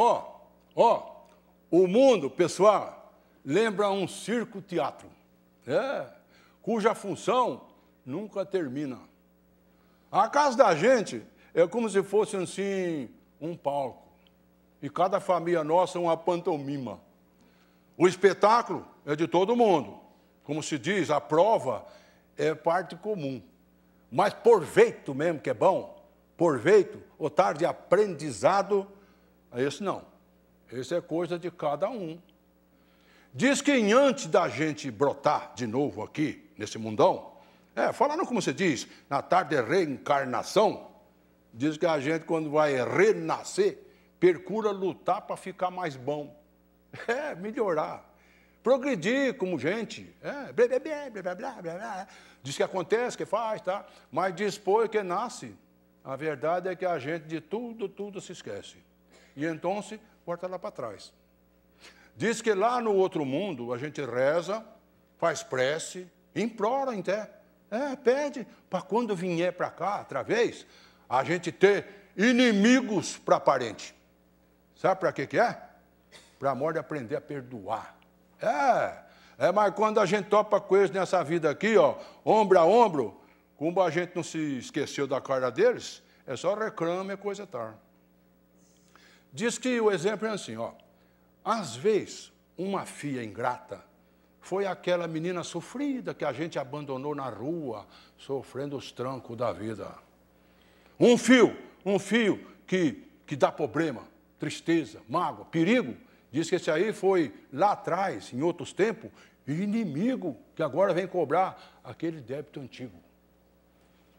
Ó, ó, o mundo, pessoal, lembra um circo-teatro, é, cuja função nunca termina. A casa da gente é como se fosse, assim, um palco. E cada família nossa é uma pantomima. O espetáculo é de todo mundo. Como se diz, a prova é parte comum. Mas por veito mesmo que é bom, por veito, o tarde aprendizado é esse não. Esse é coisa de cada um. Diz que antes da gente brotar de novo aqui, nesse mundão, é, falando como se diz, na tarde de é reencarnação, diz que a gente, quando vai renascer, percura lutar para ficar mais bom. É, melhorar. Progredir como gente. É, blá, blá, blá, blá, blá, blá. Diz que acontece, que faz, tá? Mas depois que nasce, a verdade é que a gente de tudo, tudo se esquece. E então se volta lá para trás. Diz que lá no outro mundo a gente reza, faz prece, implora até. É, pede para quando vier para cá, outra vez, a gente ter inimigos para parente. Sabe para que, que é? Para a morte aprender a perdoar. É, é, mas quando a gente topa coisas nessa vida aqui, ó, ombro a ombro, como a gente não se esqueceu da cara deles, é só reclama e coisa tal. Diz que o exemplo é assim, ó. Às vezes, uma filha ingrata foi aquela menina sofrida que a gente abandonou na rua, sofrendo os trancos da vida. Um fio, um fio que, que dá problema, tristeza, mágoa, perigo. Diz que esse aí foi lá atrás, em outros tempos, inimigo que agora vem cobrar aquele débito antigo.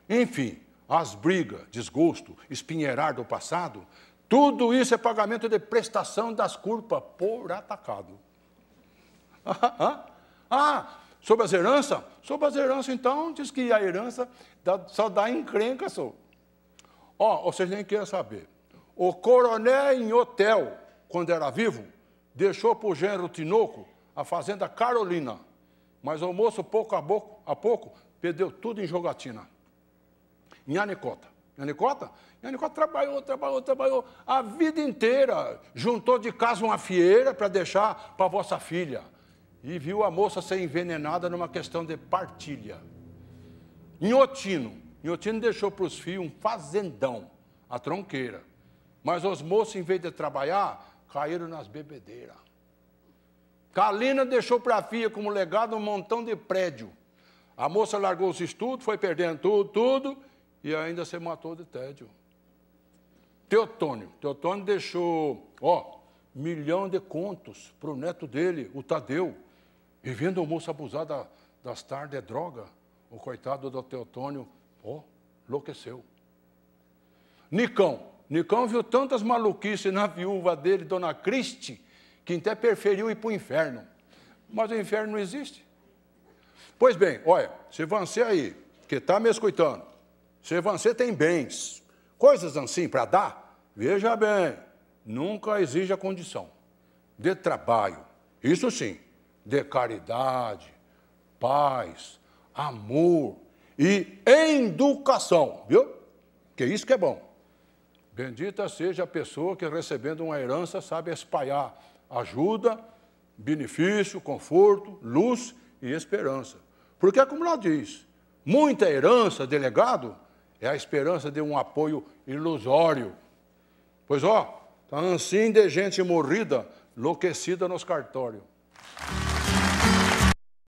Enfim, as brigas, desgosto, espinheirar do passado tudo isso é pagamento de prestação das culpas por atacado. Ah, ah, ah, sobre as heranças? Sobre as heranças, então, diz que a herança só dá encrenca, só. Ó, oh, vocês nem querem saber. O coronel em hotel, quando era vivo, deixou para o gênero Tinoco a fazenda Carolina. Mas o moço, pouco a pouco, a pouco perdeu tudo em jogatina, em Anicota. Anicota? E a Anicota trabalhou, trabalhou, trabalhou a vida inteira. Juntou de casa uma fieira para deixar para a vossa filha. E viu a moça ser envenenada numa questão de partilha. Inhotino. Inhotino deixou para os filhos um fazendão, a tronqueira. Mas os moços, em vez de trabalhar, caíram nas bebedeiras. Kalina deixou para a filha como legado um montão de prédio. A moça largou os estudos, foi perdendo tudo, tudo e ainda se matou de tédio. Teotônio. Teotônio deixou, ó, milhão de contos para o neto dele, o Tadeu. E vendo o moço abusar da, das tardes é droga, o coitado do Teotônio, ó, enlouqueceu. Nicão. Nicão viu tantas maluquices na viúva dele, Dona Cristi, que até preferiu ir para o inferno. Mas o inferno não existe. Pois bem, olha, se você aí, que está me escutando, se você tem bens, coisas assim para dar, veja bem, nunca exija condição. De trabalho, isso sim, de caridade, paz, amor e educação, viu? Que isso que é bom. Bendita seja a pessoa que, recebendo uma herança, sabe espalhar ajuda, benefício, conforto, luz e esperança. Porque, como lá diz, muita herança, delegado, é a esperança de um apoio ilusório. Pois ó, está assim de gente morrida, enlouquecida nos cartórios.